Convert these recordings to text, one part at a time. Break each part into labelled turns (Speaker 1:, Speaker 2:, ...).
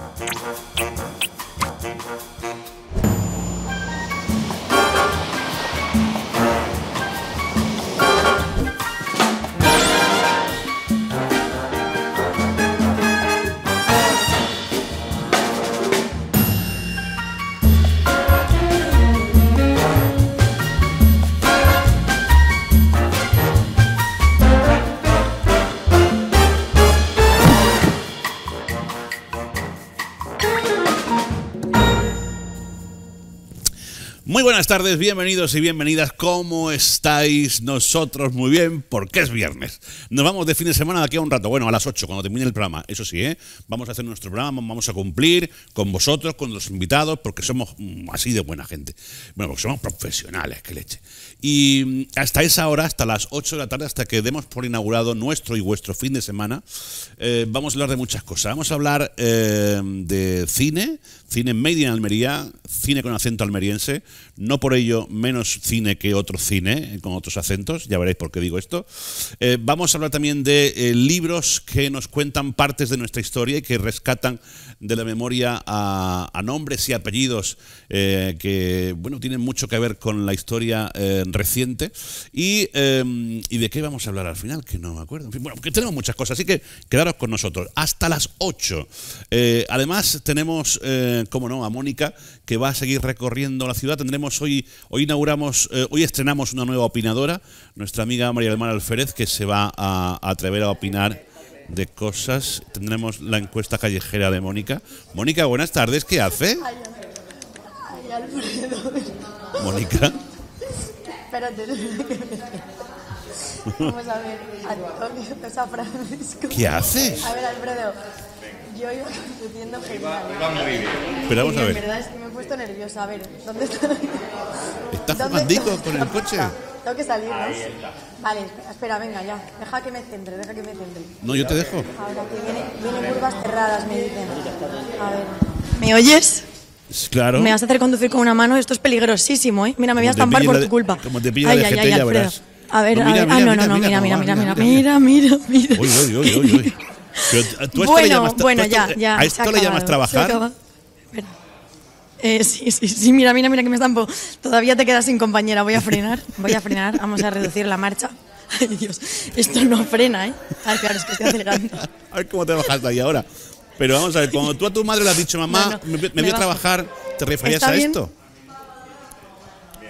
Speaker 1: Música tá. buenas tardes, bienvenidos y bienvenidas. ¿Cómo estáis? Nosotros muy bien, porque es viernes. Nos vamos de fin de semana de aquí a un rato, bueno, a las 8, cuando termine el programa. Eso sí, ¿eh? vamos a hacer nuestro programa, vamos a cumplir con vosotros, con los invitados, porque somos mm, así de buena gente. Bueno, porque somos profesionales, qué leche. Y mm, hasta esa hora, hasta las 8 de la tarde, hasta que demos por inaugurado nuestro y vuestro fin de semana, eh, vamos a hablar de muchas cosas. Vamos a hablar eh, de cine, cine made in Almería, cine con acento almeriense no por ello menos cine que otro cine, con otros acentos, ya veréis por qué digo esto. Eh, vamos a hablar también de eh, libros que nos cuentan partes de nuestra historia y que rescatan de la memoria a, nombres y apellidos eh, que bueno, tienen mucho que ver con la historia reciente. Em, y, de qué vamos a hablar al final? Que no me acuerdo. bueno, que tenemos muchas cosas, así que quedaros con nosotros. Hasta las 8. además tenemos, cómo no, a Mónica que va a seguir recorriendo la ciudad. Tendremos hoy, hoy inauguramos, eh, hoy estrenamos una nueva opinadora, nuestra amiga María del Mar Alférez, que se va a, atrever a opinar de cosas. Tendremos la encuesta callejera de Mónica. Mónica, buenas tardes, ¿qué hace?
Speaker 2: Ay, Alfredo. Mónica. Espérate, Vamos a ver, ¿Qué haces? A ver, Alfredo. Yo iba conduciendo genial. Iba ¿eh? Pero vamos a ver. La verdad es que me he puesto nerviosa. A ver, ¿dónde están? ¿Estás fumandito con el coche? Tengo que salir, ¿no? Vale, espera, venga, ya. Deja que me centre, deja que me centre. No, yo te dejo. Ahora que viene, curvas cerradas, me dicen. A ver. ¿Me oyes? Claro. Me vas a hacer conducir con una mano, esto es peligrosísimo, ¿eh? Mira, me voy a estampar por tu
Speaker 1: culpa. Como te pilla ay, ay, ay, A ver,
Speaker 2: a ver. Ah, ah no, no, no, mira, mira, mira, mira, mira, mira, Uy, uy, uy,
Speaker 1: uy, uy bueno, bueno, ya, ya. ¿A esto le llamas trabajar?
Speaker 2: Eh, sí, sí, sí, mira, mira, mira que me estampo. Todavía te quedas sin compañera, voy a frenar, voy a frenar, vamos a reducir la marcha. Ay, Dios, esto no frena, ¿eh? Ay, claro, es que estoy acelerando.
Speaker 1: A ver cómo te bajas de ahí ahora. Pero vamos a ver, cuando tú a tu madre le has dicho, mamá, me, voy a trabajar, ¿te referías a esto?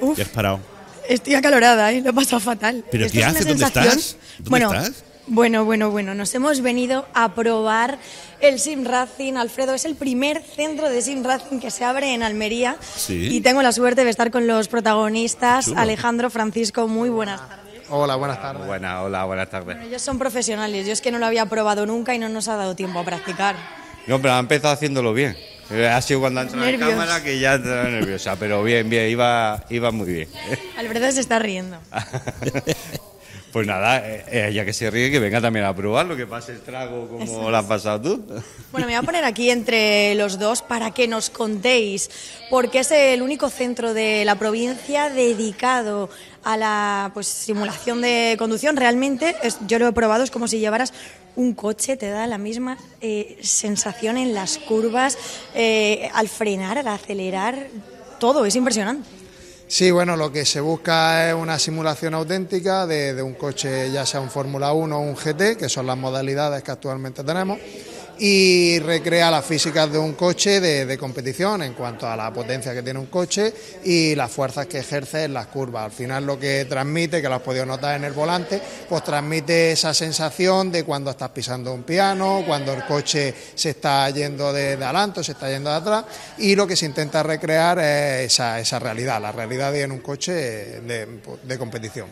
Speaker 1: Uf, has parado.
Speaker 2: Estoy acalorada, ¿eh? Lo he pasado fatal. ¿Pero qué haces? ¿Dónde estás? ¿Dónde bueno, estás? Bueno, bueno, bueno, nos hemos venido a probar el Sim Racing. Alfredo, es el primer centro de Sim Racing que se abre en Almería. Y tengo la suerte de estar con los protagonistas. Alejandro, Francisco, muy buenas tardes.
Speaker 3: Hola, buenas tardes. Buena, hola, buenas tardes.
Speaker 2: ellos son profesionales. Yo es que no lo había probado nunca y no nos ha dado tiempo a practicar.
Speaker 3: No, pero ha empezado haciéndolo bien. Eh, ha sido cuando ha entrado en cámara que ya estaba nerviosa, pero bien, bien, iba, iba muy bien.
Speaker 2: Alfredo se está riendo.
Speaker 3: Pues nada, eh, eh, ya que se ríe, que venga también a probar lo que pase el trago como la lo has pasado tú.
Speaker 2: Bueno, me voy a poner aquí entre los dos para que nos contéis, porque es el único centro de la provincia dedicado a la pues, simulación de conducción. Realmente, yo lo he probado, es como si llevaras un coche, te da la misma eh, sensación en las curvas, al frenar, al acelerar, todo, es impresionante.
Speaker 4: Sí, bueno, lo que se busca es una simulación auténtica de, un coche, ya sea un Fórmula 1 o un GT, que son las modalidades que actualmente tenemos y recrea las físicas de un coche de, competición en cuanto a la potencia que tiene un coche y las fuerzas que ejerce en las curvas. Al final lo que transmite, que lo has podido notar en el volante, pues transmite esa sensación de cuando estás pisando un piano, cuando el coche se está yendo de, adelante, se está yendo de atrás y lo que se intenta recrear es esa, esa realidad, la realidad en un coche de, de competición.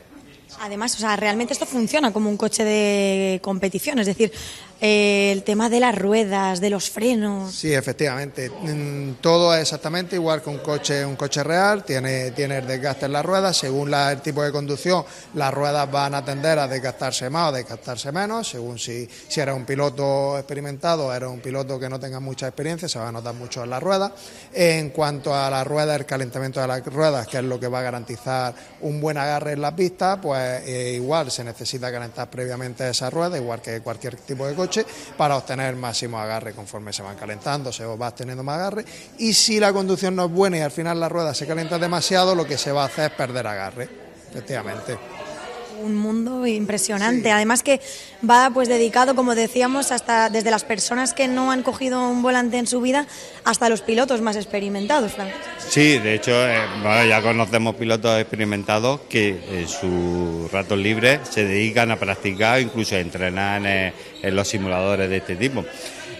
Speaker 2: Además, o sea, realmente esto funciona como un coche de competición, es decir, el tema de las ruedas, de los frenos.
Speaker 4: Sí, efectivamente. Mm, todo es exactamente igual que un coche, un coche real, tiene, tiene el desgaste en las ruedas. Según el tipo de conducción, las ruedas van a tender a desgastarse más o desgastarse menos. Según si, si era un piloto experimentado o era un piloto que no tenga mucha experiencia, se va a notar mucho en las ruedas. En cuanto a las ruedas, el calentamiento de las ruedas, que es lo que va a garantizar un buen agarre en las pistas, pues eh, igual se necesita calentar previamente esa rueda, igual que cualquier tipo de coche para obtener máximo agarre conforme se van calentando, se va teniendo más agarre y si la conducción no es buena y al final la rueda se calienta demasiado, lo que se va a hacer es perder agarre, efectivamente
Speaker 2: un mundo impresionante. Además que va pues dedicado, como decíamos, hasta desde las personas que no han cogido un volante en su vida hasta los pilotos más experimentados,
Speaker 3: Sí, de hecho, eh, ya conocemos pilotos experimentados que en eh, sus ratos libres se dedican a practicar, incluso a entrenar eh, en los simuladores de este tipo.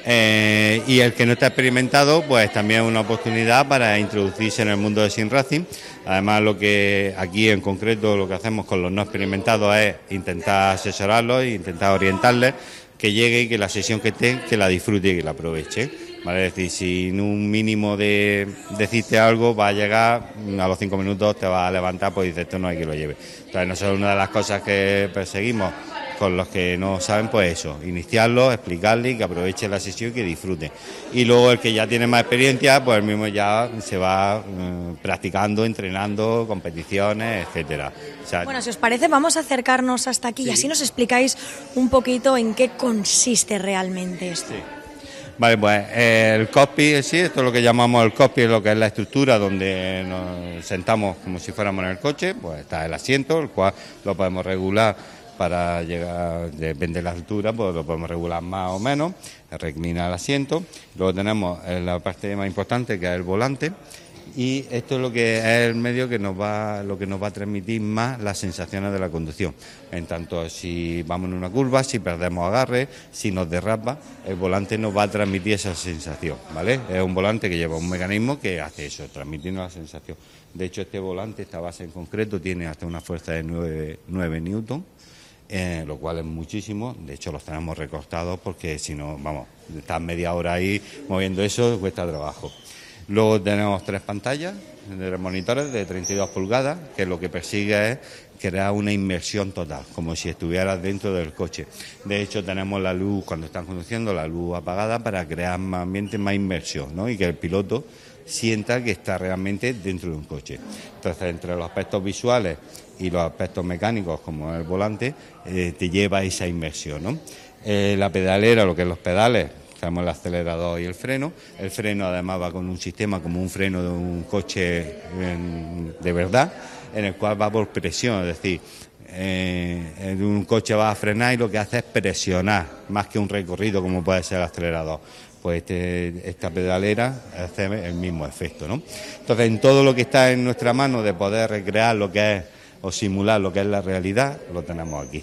Speaker 3: Eh, y el que no está experimentado, pues también es una oportunidad para introducirse en el mundo de Sin Racing. Además, lo que aquí en concreto lo que hacemos con los no experimentados es intentar asesorarlos, e intentar orientarles, que llegue y que la sesión que esté, que la disfrute y que la aproveche. ¿vale? Es decir, sin un mínimo de decirte algo, va a llegar, a los cinco minutos te va a levantar, pues dices, esto no hay que lo lleve. Entonces, no es una de las cosas que perseguimos con los que no saben, pues eso, ...iniciarlo, explicarle y que aproveche la sesión y que disfruten. Y luego el que ya tiene más experiencia, pues el mismo ya se va mm, practicando, entrenando, competiciones, etcétera. bueno,
Speaker 2: si os parece, vamos a acercarnos hasta aquí y así nos explicáis un poquito en qué consiste realmente esto.
Speaker 3: Vale, pues eh, el copy, sí, esto es lo que llamamos el copy, es lo que es la estructura donde nos sentamos como si fuéramos en el coche, pues está el asiento, el cual lo podemos regular para llegar, depende de la altura, pues lo podemos regular más o menos, ...reclina el asiento. Luego tenemos eh, la parte más importante que es el volante y esto es lo que es el medio que nos va lo que nos va a transmitir más las sensaciones de la conducción en tanto si vamos en una curva si perdemos agarre si nos derrapa el volante nos va a transmitir esa sensación vale es un volante que lleva un mecanismo que hace eso ...transmitiendo la sensación de hecho este volante esta base en concreto tiene hasta una fuerza de 9, 9 newton eh, lo cual es muchísimo. De hecho, los tenemos recortados porque si no, vamos, estás media hora ahí moviendo eso, cuesta trabajo. Luego tenemos tres pantallas de monitores de 32 pulgadas, que lo que persigue es crear una inmersión total, como si estuvieras dentro del coche. De hecho, tenemos la luz, cuando están conduciendo, la luz apagada para crear más ambiente, más inmersión, ¿no? Y que el piloto sienta que está realmente dentro de un coche. Entonces, entre los aspectos visuales y los aspectos mecánicos, como el volante, eh, te lleva a esa inmersión. Eh, la pedalera, lo que son los pedales, ...tenemos el acelerador y el freno. El freno además va con un sistema como un freno de un coche de verdad, en el cual va por presión, es decir, eh, en un coche va a frenar y lo que hace es presionar más que un recorrido como puede ser el acelerador pues este, esta pedalera hace el mismo efecto. ¿no? Entonces, en todo lo que está en nuestra mano de poder recrear lo que es o simular lo que es la realidad, lo tenemos aquí.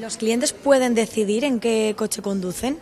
Speaker 2: ¿Los clientes pueden decidir en qué coche conducen?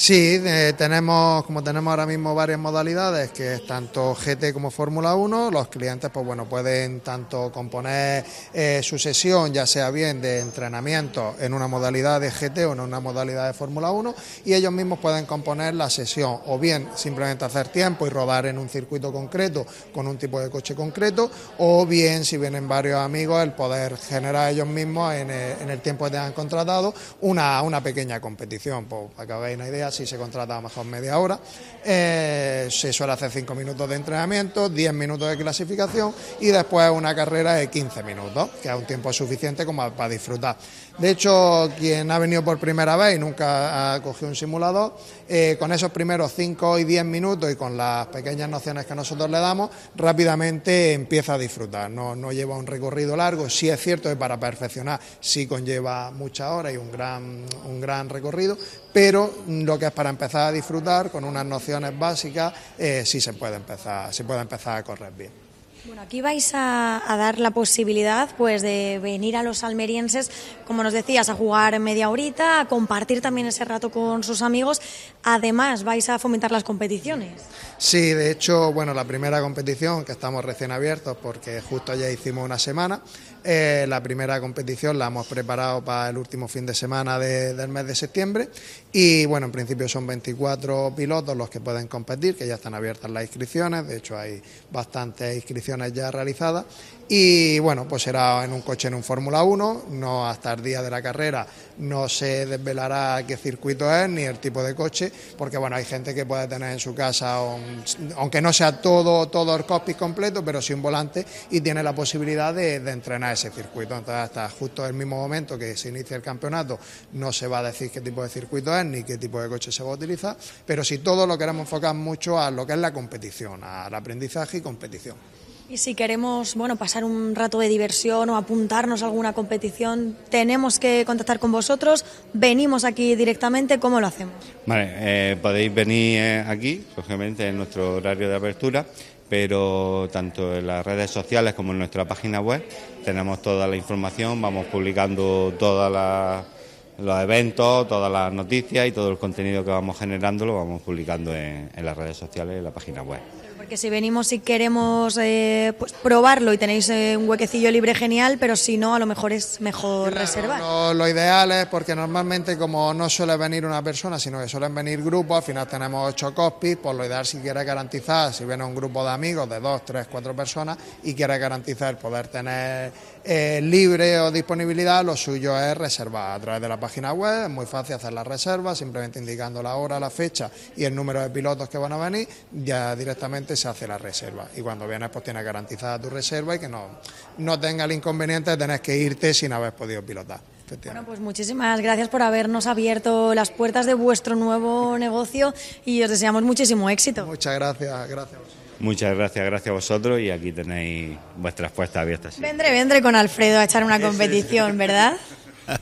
Speaker 2: Sí, eh, tenemos,
Speaker 4: como tenemos ahora mismo varias modalidades, que es tanto GT como Fórmula 1, los clientes pues bueno, pueden tanto componer eh, su sesión, ya sea bien de entrenamiento en una modalidad de GT o en una modalidad de Fórmula 1, y ellos mismos pueden componer la sesión, o bien simplemente hacer tiempo y rodar en un circuito concreto con un tipo de coche concreto, o bien si vienen varios amigos, el poder generar ellos mismos en eh, el, tiempo que han contratado una, una pequeña competición, pues, para una idea si se contrata a lo mejor media hora. Eh, se suele hacer 5 minutos de entrenamiento, 10 minutos de clasificación y después una carrera de 15 minutos, que es un tiempo suficiente como para disfrutar. De hecho, quien ha venido por primera vez y nunca ha cogido un simulador, eh, con esos primeros 5 y 10 minutos y con las pequeñas nociones que nosotros le damos, rápidamente empieza a disfrutar. No, lleva un recorrido largo. Sí es cierto que para perfeccionar sí conlleva mucha hora y un gran, un gran recorrido, pero lo que es para empezar a disfrutar con unas nociones básicas, eh, sí se puede empezar, se puede empezar a correr bien.
Speaker 2: Bueno, aquí vais a, dar la posibilidad pues, de venir a los almerienses, como nos decías, a jugar media horita, a compartir también ese rato con sus amigos. Además, vais a fomentar las competiciones.
Speaker 4: Sí, de hecho, bueno, la primera competición, que estamos recién abiertos porque justo ya hicimos una semana, eh, la primera competición la hemos preparado para el último fin de semana del mes de septiembre y bueno, en principio son 24 pilotos los que pueden competir, que ya están abiertas las inscripciones, de hecho hay bastantes inscripciones ya realizada y bueno, pues será en un coche en un Fórmula 1, no hasta el día de la carrera no se desvelará qué circuito es ni el tipo de coche, porque bueno, hay gente que puede tener en su casa, aunque no sea todo, todo el cockpit completo, pero sí un volante y tiene la posibilidad de, de entrenar ese circuito. Entonces, hasta justo el mismo momento que se inicia el campeonato, no se va a decir qué tipo de circuito es ni qué tipo de coche se va a utilizar, pero si todo lo queremos enfocar mucho a lo que es la competición, al aprendizaje y competición.
Speaker 2: Y si queremos bueno, pasar un rato de diversión o apuntarnos a alguna competición, tenemos que contactar con vosotros. Venimos aquí directamente, ¿cómo lo hacemos?
Speaker 3: Vale, eh, podéis venir eh, aquí, lógicamente en nuestro horario de apertura, pero tanto en las redes sociales como en nuestra página web tenemos toda la información, vamos publicando todas los eventos, todas las noticias y todo el contenido que vamos generando lo vamos publicando en, en las redes sociales y en la página web.
Speaker 2: Que si venimos y queremos eh, pues, probarlo y tenéis eh, un huequecillo libre genial, pero si no, a lo mejor es mejor reservar.
Speaker 4: lo ideal es porque normalmente como no suele venir una persona, sino que suelen venir grupos, al final tenemos ocho copies pues por lo ideal si quieres garantizar, si viene un grupo de amigos de dos, tres, cuatro personas y quiere garantizar poder tener eh, libre o disponibilidad, lo suyo es reservar a través de la página web, es muy fácil hacer la reserva, simplemente indicando la hora, la fecha y el número de pilotos que van a venir, ya directamente se hace la reserva. Y cuando vienes, pues tienes garantizada tu reserva y que no, no tengas el inconveniente de tener que irte sin haber podido pilotar.
Speaker 2: Bueno, pues muchísimas gracias por habernos abierto las puertas de vuestro nuevo negocio y os deseamos muchísimo éxito. Muchas gracias, gracias.
Speaker 3: Muchas gracias, gracias a vosotros y aquí tenéis
Speaker 1: vuestras puertas abiertas.
Speaker 2: Vendré, vendré con Alfredo a echar una competición, ¿verdad?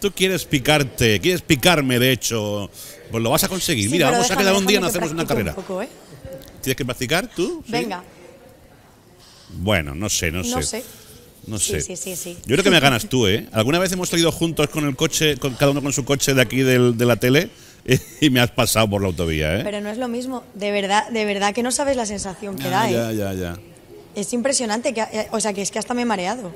Speaker 1: Tú quieres picarte, quieres picarme, de hecho. Pues lo vas a conseguir. Mira, vamos a quedar un día y hacemos una carrera. ¿eh? ¿Tienes que practicar tú? Venga. Bueno, no sé, no sé.
Speaker 2: No sé. Yo creo que me
Speaker 1: ganas tú, ¿eh? Alguna vez hemos salido juntos con el coche, cada uno con su coche de aquí de la tele y me has pasado por la autovía, ¿eh? Pero
Speaker 2: no es lo mismo. De verdad, de verdad que no sabes la sensación que da, ya, ¿eh? Ya, ya, ya. Es impresionante, que, eh, o sea, que es que hasta me he mareado.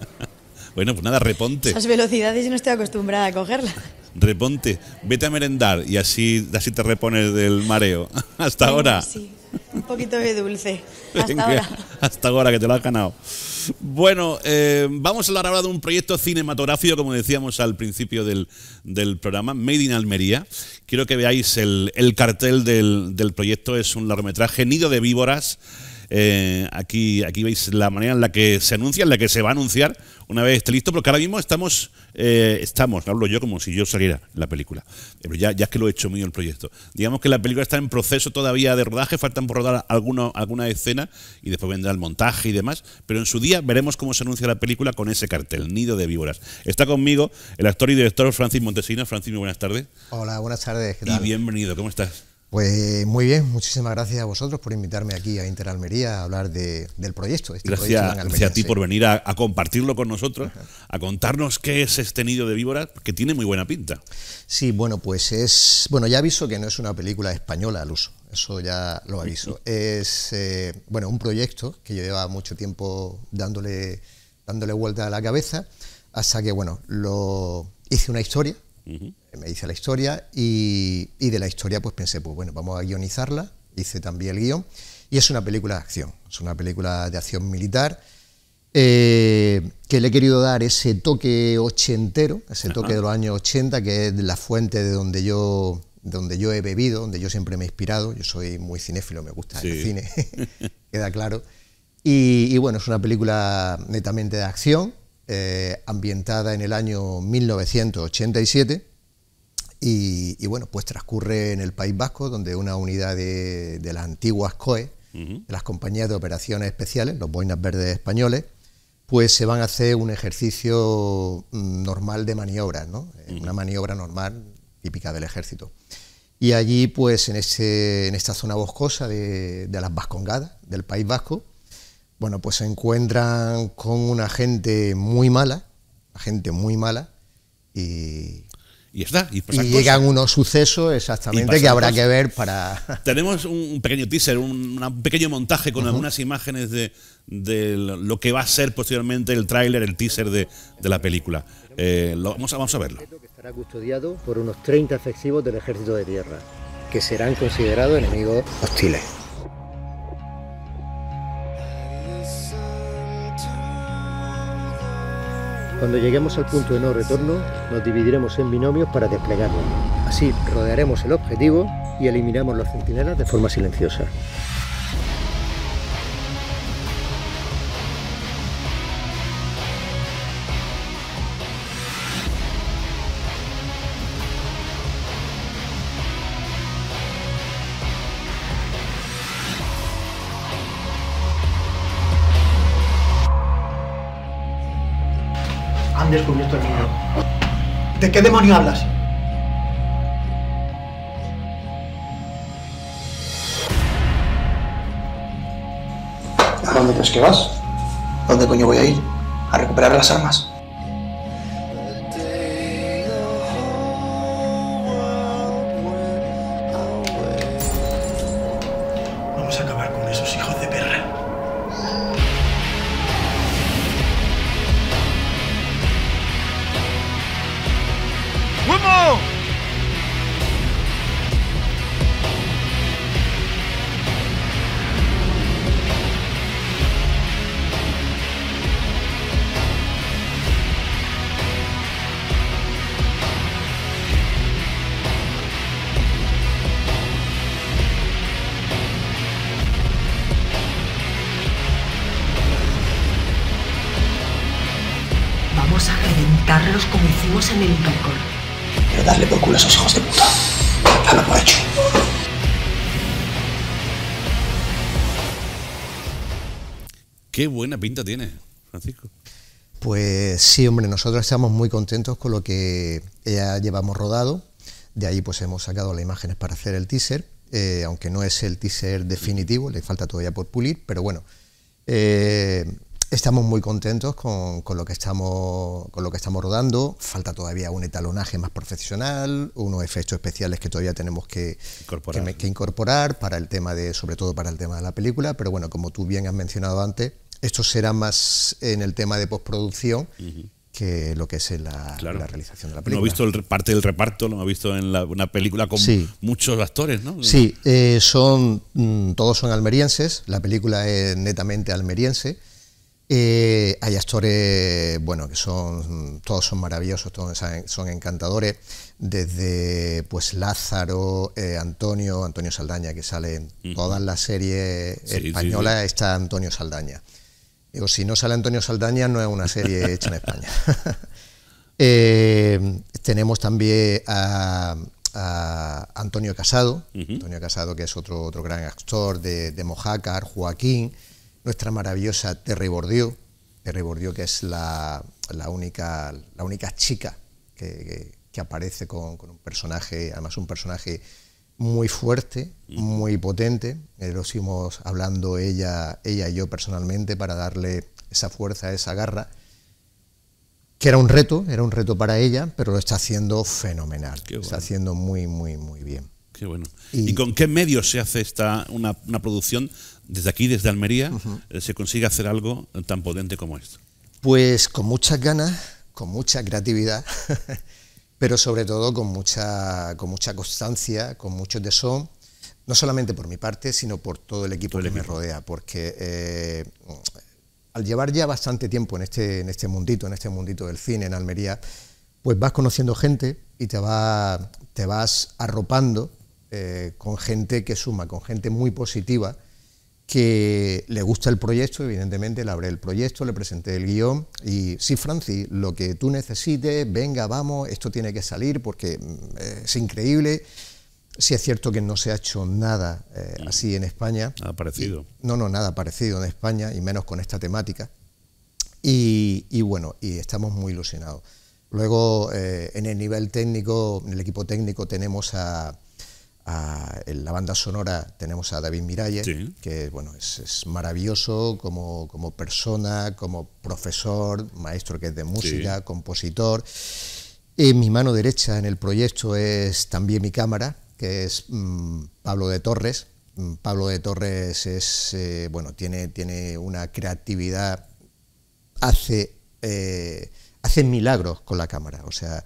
Speaker 1: bueno, pues nada, reponte. Esas
Speaker 2: velocidades yo no estoy acostumbrada a cogerlas
Speaker 1: reponte, vete a merendar y así, así te repones del mareo. Hasta ahora. Sí.
Speaker 2: Un poquito de dulce. Hasta ahora.
Speaker 1: Hasta ahora, que te lo has ganado. Bueno, eh, vamos a hablar ahora de un proyecto cinematográfico, como decíamos al principio del, del programa, Made in Almería. Quiero que veáis el, el cartel del, del proyecto. Es un largometraje, Nido de Víboras eh, aquí, veis la manera en la que se anuncia, en la que se va a anunciar una vez esté listo, porque ahora mismo estamos, eh, estamos, hablo yo como si yo saliera la película, eh, pero ya, ya es que lo he hecho mío el proyecto. Digamos que la película está en proceso todavía de rodaje, faltan por rodar alguna alguna escena y después vendrá el montaje y demás, pero en su día veremos cómo se anuncia la película con ese cartel, Nido de Víboras. Está conmigo el actor y director Francis Montesinos. Francis, muy buenas tardes.
Speaker 5: Hola, buenas tardes. ¿qué Y
Speaker 1: bienvenido, ¿cómo estás?
Speaker 5: Pues muy bien, muchísimas gracias a vosotros por invitarme aquí a Interalmería a hablar del proyecto. Este gracias, a ti por
Speaker 1: venir a, compartirlo con nosotros, a contarnos qué es este nido de víboras,
Speaker 5: que tiene muy buena pinta. Sí, bueno, pues es. Bueno, ya aviso que no es una película española al uso, eso ya lo aviso. Es, eh, bueno, un proyecto que yo lleva mucho tiempo dándole, dándole vuelta a la cabeza, hasta que, bueno, lo hice una historia me dice la historia y, de la historia pues pensé, pues bueno, vamos a guionizarla, hice también el guión y es una película de acción, es una película de acción militar eh, que le he querido dar ese toque ochentero, ese toque de los años 80, que es la fuente de donde yo donde yo he bebido, donde yo siempre me he inspirado, yo soy muy cinéfilo, me gusta el cine, queda claro. y bueno, es una película netamente de acción, eh, ambientada en el año 1987. Y, bueno, pues transcurre en el País Vasco, donde una unidad de, las antiguas COE, de las compañías de operaciones especiales, los boinas verdes españoles, pues se van a hacer un ejercicio mm, normal de maniobras, ¿no? Eh, una maniobra normal, típica del ejército. Y allí, pues en, ese, en esta zona boscosa de, de las Vascongadas, del País Vasco, bueno, pues se encuentran con una gente muy mala, gente muy mala,
Speaker 1: y y está. Y, llegan unos
Speaker 5: sucesos exactamente que habrá que ver para.
Speaker 1: Tenemos un pequeño teaser, un, pequeño montaje con algunas imágenes de, lo que va a ser posteriormente el tráiler, el teaser de, la película. Eh, lo, vamos, a, vamos
Speaker 5: a verlo. Que estará custodiado por unos 30 efectivos del Ejército de Tierra, que serán considerados enemigos hostiles. Cuando lleguemos al punto de no retorno, nos dividiremos en binomios para desplegarnos. Así rodearemos el objetivo y eliminamos los centinelas de forma silenciosa.
Speaker 4: descubierto el niño. ¿De qué demonio hablas? ¿A dónde crees que vas? ¿Dónde coño voy a ir? ¿A recuperar las armas?
Speaker 2: en el darle por culo a esos hijos de puta. Qué buena
Speaker 1: pinta tiene, Francisco.
Speaker 5: Pues sí, hombre, nosotros estamos muy contentos con lo que ya llevamos rodado. De ahí pues hemos sacado las imágenes para hacer el teaser, eh, aunque no es el teaser definitivo, le falta todavía por pulir, pero bueno. Eh, Estamos muy contentos con, con, lo que estamos, con lo que estamos rodando. Falta todavía un etalonaje más profesional, unos efectos especiales que todavía tenemos que incorporar. Que, incorporar para el tema de, sobre todo para el tema de la película. Pero bueno, como tú bien has mencionado antes, esto será más en el tema de postproducción. que lo que es la, la, realización de la película. No ha visto
Speaker 1: el, parte del reparto, lo ha visto en una película con muchos actores, ¿no? Sí,
Speaker 5: eh, son, mm, todos son almerienses, la película es netamente almeriense. Eh, hay actores, bueno, que son, todos son maravillosos, todos son encantadores, desde pues Lázaro, eh, Antonio, Antonio Saldaña, que sale en todas las series españolas, está Antonio Saldaña. Digo, si no sale Antonio Saldaña, no es una serie hecha en España. Eh, tenemos también a, Antonio Casado, Antonio Casado, que es otro, otro gran actor de, de Mojácar, Joaquín nuestra maravillosa Terry Bordió, Terry Bordió que es la, única, la única chica que, aparece con, un personaje, además un personaje muy fuerte, muy potente, eh, lo seguimos hablando ella, ella y yo personalmente para darle esa fuerza, esa garra, que era un reto, era un reto para ella, pero lo está haciendo fenomenal, lo está haciendo muy, muy, muy bien. Qué bueno. Y, con qué
Speaker 1: medios se hace esta una, producción desde aquí, desde Almería, eh, se consigue hacer algo tan potente como esto?
Speaker 5: Pues con muchas ganas, con mucha creatividad, pero sobre todo con mucha, con mucha constancia, con mucho tesón no solamente por mi parte, sino por todo el equipo que me rodea, porque eh, al llevar ya bastante tiempo en este, en este mundito, en este mundito del cine en Almería, pues vas conociendo gente y te, va, te vas arropando eh, con gente que suma, con gente muy positiva, que le gusta el proyecto, evidentemente le abré el proyecto, le presenté el guión y sí, Franci, lo que tú necesites, venga, vamos, esto tiene que salir porque mm, eh, es increíble. Si es cierto que no se ha hecho nada eh, así en España. Nada parecido. no, no, nada parecido en España y menos con esta temática. Y, bueno, y estamos muy ilusionados. Luego, en el nivel técnico, en el equipo técnico tenemos a en la banda sonora tenemos a David Miralles, que bueno, es, maravilloso como, persona, como profesor, maestro que es de música, compositor. En mi mano derecha en el proyecto es también mi cámara, que es mm, Pablo de Torres. Mm, Pablo de Torres es, eh, bueno, tiene, tiene una creatividad, hace, eh, hace milagros con la cámara. O sea,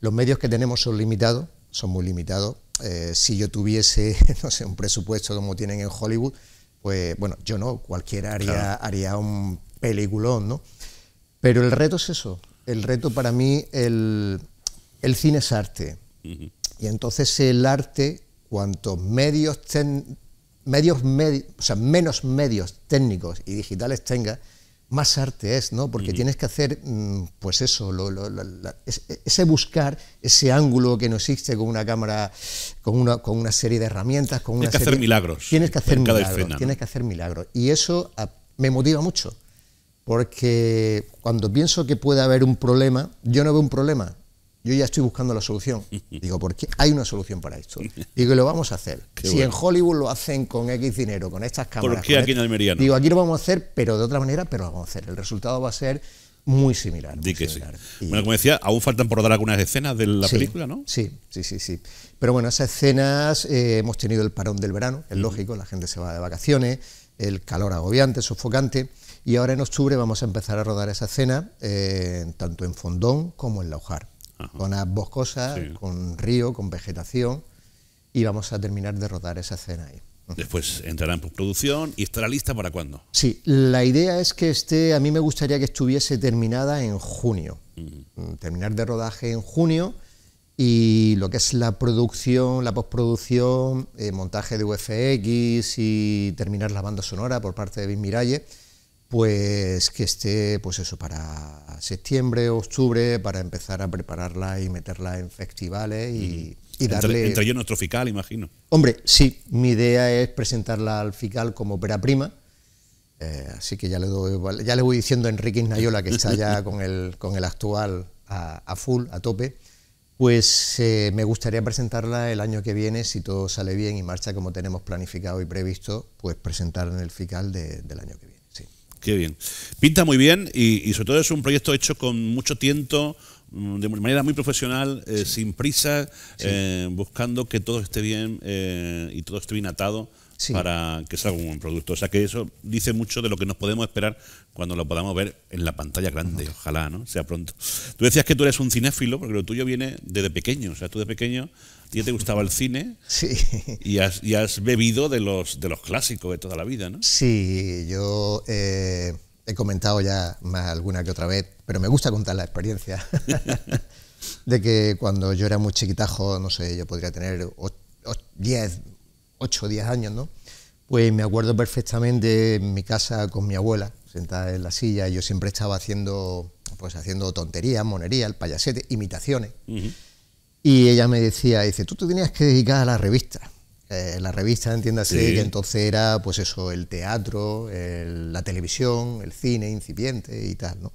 Speaker 5: los medios que tenemos son limitados, son muy limitados, eh, si yo tuviese, no sé, un presupuesto como tienen en Hollywood, pues bueno, yo no, cualquiera haría, haría un peliculón, ¿no? Pero el reto es eso, el reto para mí, el, cine es arte. Y entonces el arte, cuantos medios, medios o sea, menos medios técnicos y digitales tenga, más arte es, ¿no? Porque tienes que hacer, mm, pues eso, lo, lo, ese buscar ese ángulo que no existe con una cámara, con una, con una serie de herramientas, con tienes que hacer milagros. Tienes que hacer milagros, tienes que hacer milagros. Y eso ah, me motiva mucho, porque cuando pienso que puede haber un problema, yo no veo un problema, yo ya estoy buscando la solución. Digo, porque hay una solución para esto. Digo, lo vamos a hacer. si en Hollywood lo hacen con X dinero, con estas cámaras. ¿Por qué aquí en Almería Digo, aquí lo vamos a hacer, pero de otra manera, pero lo vamos a hacer. El resultado va a ser muy similar.
Speaker 1: que bueno, como decía, aún faltan por rodar algunas escenas de la película, ¿no?
Speaker 5: Sí, sí, sí, sí. Pero bueno, esas escenas eh, hemos tenido el parón del verano, es lógico, la gente se va de vacaciones, el calor agobiante, sofocante. Y ahora en octubre vamos a empezar a rodar esa escena eh, tanto en Fondón como en la hojar con las boscosas, con río, con vegetación, y vamos a terminar de rodar esa escena ahí.
Speaker 1: Después entrará en postproducción y estará lista para cuándo.
Speaker 5: Sí, la idea es que esté, a mí me gustaría que estuviese terminada en junio. Mm, terminar de rodaje en junio y lo que es la producción, la postproducción, eh, montaje de UFX y terminar la banda sonora por parte de Vin Miralles pues que esté, pues eso, para septiembre, octubre, para empezar a prepararla y meterla en festivales y,
Speaker 1: darle... Entre, entre otro nuestro FICAL, imagino.
Speaker 5: Hombre, sí, mi idea es presentarla al FICAL como opera prima, eh, así que ya le, doy, ya le voy diciendo a Enrique Nayola, que está ya con el, con el actual a, full, a tope, pues eh, me gustaría presentarla el año que viene, si todo sale bien y marcha como tenemos planificado y previsto, pues presentarla en el FICAL del año que viene. Qué bien.
Speaker 1: Pinta muy bien y, sobre todo es un proyecto hecho con mucho tiento, mm, de manera muy profesional, eh, sin prisa, eh, buscando que todo esté bien eh, y todo esté bien atado. para que salga un buen producto. O sea que eso dice mucho de lo que nos podemos esperar cuando lo podamos ver en la pantalla grande, ojalá, ¿no? Sea pronto. Tú decías que tú eres un cinéfilo, porque lo tuyo viene desde pequeño. O sea, tú de pequeño ti te gustaba el cine sí. y, has, bebido de los, de los clásicos de toda la vida, ¿no?
Speaker 5: Sí, yo eh, he comentado ya más alguna que otra vez, pero me gusta contar la experiencia de que cuando yo era muy chiquitajo, no sé, yo podría tener 8 o 10 años, ¿no? Pues me acuerdo perfectamente en mi casa con mi abuela, sentada en la silla, y yo siempre estaba haciendo, pues haciendo tonterías, monería, el payasete, imitaciones. Y ella me decía, dice, tú te tenías que dedicar a la revista. Eh, la revista, entiéndase, que entonces era, pues eso, el teatro, la televisión, el cine incipiente y tal, ¿no?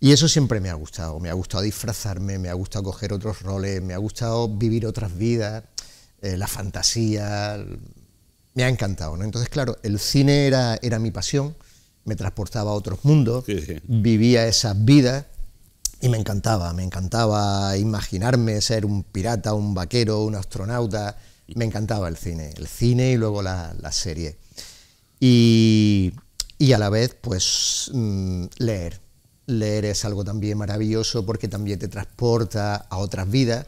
Speaker 5: Y eso siempre me ha gustado, me ha gustado disfrazarme, me ha gustado coger otros roles, me ha gustado vivir otras vidas, eh, la fantasía, me ha encantado. ¿no? Entonces, claro, el cine era, era mi pasión, me transportaba a otros mundos, vivía esas vidas y me encantaba, me encantaba imaginarme ser un pirata, un vaquero, un astronauta. Me encantaba el cine, el cine y luego la, la serie. Y, y, a la vez, pues, mm, leer. Leer es algo también maravilloso porque también te transporta a otras vidas.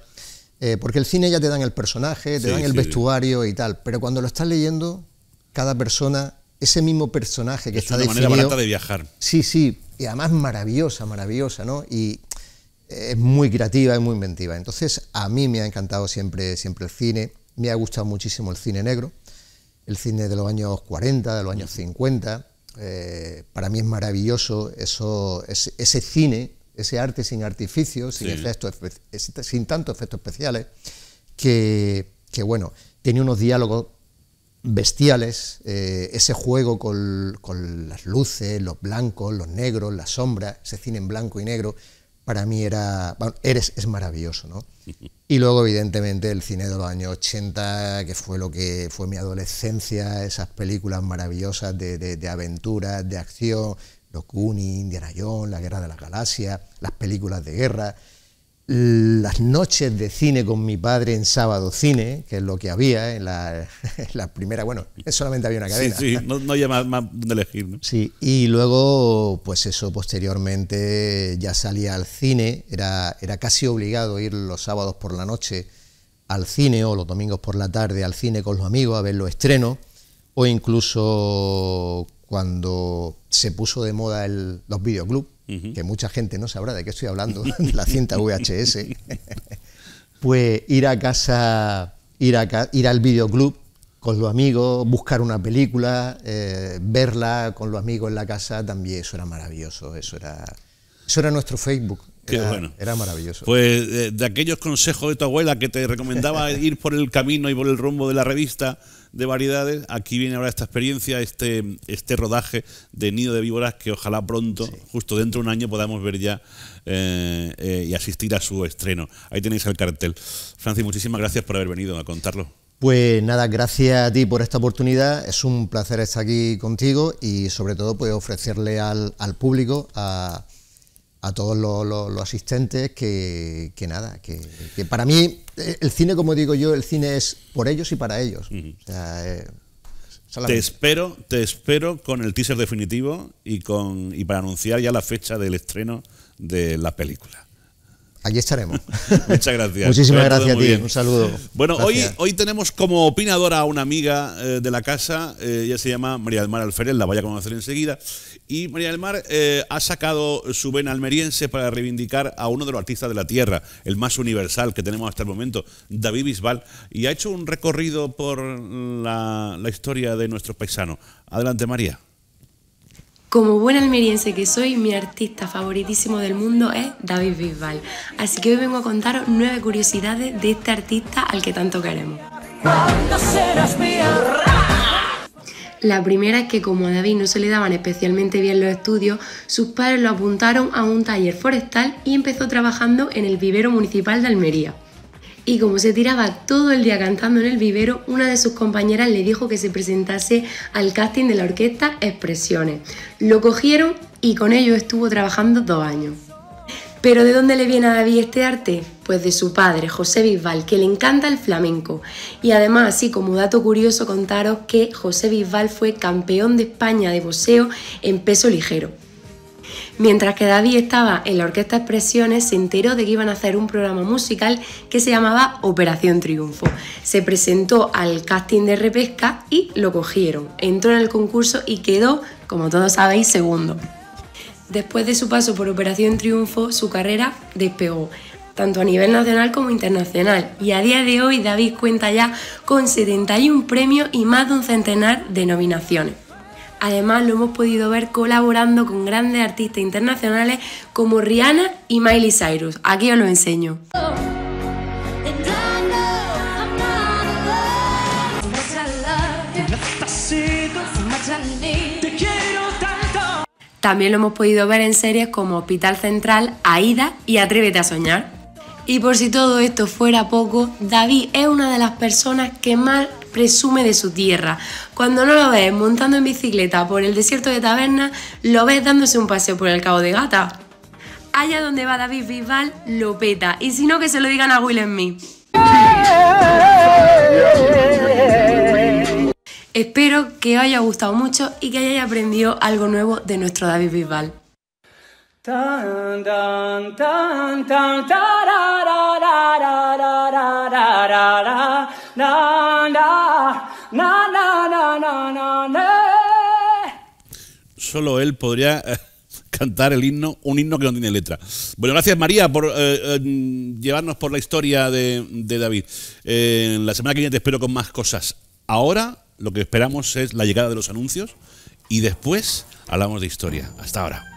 Speaker 5: Eh, porque el cine ya te dan el personaje, te dan el vestuario y tal. Pero cuando lo estás leyendo, cada persona, ese mismo personaje que está una manera barata de viajar. Sí, sí, y además maravillosa, maravillosa, ¿no? Y eh, es muy creativa es muy inventiva. Entonces, a mí me ha encantado siempre, siempre el cine, me ha gustado muchísimo el cine negro, el cine de los años 40, de los años 50. Eh, para mí es maravilloso eso, ese, cine, ese arte sin artificio, sin, efectos, sin tantos efectos especiales, que, que bueno, tenía unos diálogos bestiales, eh, ese juego con, las luces, los blancos, los negros, las sombras, ese cine en blanco y negro, para mí era, bueno, eres, es maravilloso, ¿no? Y luego, evidentemente, el cine de los años 80, que fue lo que fue mi adolescencia, esas películas maravillosas de, de, de aventuras, de acción, los Cunning, Indiana Jones, la Guerra de las Galaxias, las películas de guerra, las noches de cine con mi padre en sábado cine, que es lo que había en la, primera, bueno, solamente había una cadena. Sí, sí, no, no había más, donde elegir. Sí, y luego, pues eso, posteriormente ya salía al cine, era, era casi obligado ir los sábados por la noche al cine o los domingos por la tarde al cine con los amigos a ver los estrenos, o incluso cuando se puso de moda los videoclubs, que mucha gente no sabrá de qué estoy hablando, de la cinta VHS, pues ir a casa, ir, ir al videoclub con los amigos, buscar una película, eh, verla con los amigos en la casa, también eso era maravilloso, eso era, eso era nuestro Facebook. era, maravilloso. Pues
Speaker 1: eh, de, aquellos consejos de tu abuela que te recomendaba ir por el camino y por el rumbo de la revista, de variedades, aquí viene ahora esta experiencia, este, este rodaje de Nido de Víboras que ojalá pronto, justo dentro de un año, podamos ver ya eh, eh, y asistir a su estreno. Ahí tenéis el cartel. Francis, muchísimas gracias por haber venido a contarlo.
Speaker 5: Pues nada, gracias a ti por esta oportunidad. Es un placer estar aquí contigo y sobre todo pues ofrecerle al, público, a, a todos los, asistentes que, nada, que, para mí el cine, como digo yo, el cine es por ellos y para ellos. Eh, te
Speaker 1: espero, te espero con el teaser definitivo y con y para anunciar ya la fecha del estreno de la película.
Speaker 5: Allí estaremos.
Speaker 1: Muchas gracias. Muchísimas gracias a ti. Un saludo. Bueno, hoy, hoy tenemos como opinadora a una amiga eh, de la casa. Eh, ella se llama María del Mar Alférez, la vaya a conocer enseguida. Y María del Mar eh, ha sacado su vena almeriense para reivindicar a uno de los artistas de la tierra, el más universal que tenemos hasta el momento, David Bisbal. Y ha hecho un recorrido por la, la historia de nuestro paisano. Adelante, María.
Speaker 6: Como buen almeriense que soy, mi artista favoritísimo del mundo es David Bisbal. Así que hoy vengo a contaros nueve curiosidades de este artista al que tanto queremos. La primera es que como a David no se le daban especialmente bien los estudios, sus padres lo apuntaron a un taller forestal y empezó trabajando en el vivero municipal de Almería y como se tiraba todo el día cantando en el vivero, una de sus compañeras le dijo que se presentase al casting de la orquesta Expresiones. Lo cogieron y con ello estuvo trabajando dos años. ¿Pero de dónde le viene a David este arte? Pues de su padre, José Bisbal, que le encanta el flamenco. Y además, así como dato curioso, contaros que José Bisbal fue campeón de España de boxeo en peso ligero. Mientras que David estaba en la Orquesta Expresiones, se enteró de que iban a hacer un programa musical que se llamaba Operación Triunfo. Se presentó al casting de repesca y lo cogieron. Entró en el concurso y quedó, como todos sabéis, segundo. Después de su paso por Operación Triunfo, su carrera despegó tanto a nivel nacional como internacional. Y a día de hoy David cuenta ya con 71 premios y más de un centenar de nominaciones. Además, lo hemos podido ver colaborando con grandes artistas internacionales como Rihanna y Miley Cyrus. Aquí os lo enseño. También lo hemos podido ver en series como Hospital Central, Aida y Atrévete a Soñar. Y por si todo esto fuera poco, David es una de las personas que más presume de su tierra. Cuando no lo ves montando en bicicleta por el desierto de Taberna, lo ves dándose un paseo por el Cabo de Gata. Allá donde va David Bisbal, lo peta. Y si no, que se lo digan a Will Smith. Espero que os haya gustado mucho y que hayáis aprendido algo nuevo de nuestro David Bisbal.
Speaker 1: solo él podría eh, cantar el himno, un himno que no tiene letra. Bueno, gracias María por eh, eh, llevarnos por la historia de, David. la semana que viene te espero con más cosas. Ahora lo que esperamos es la llegada de los anuncios y después hablamos de historia. Hasta ahora.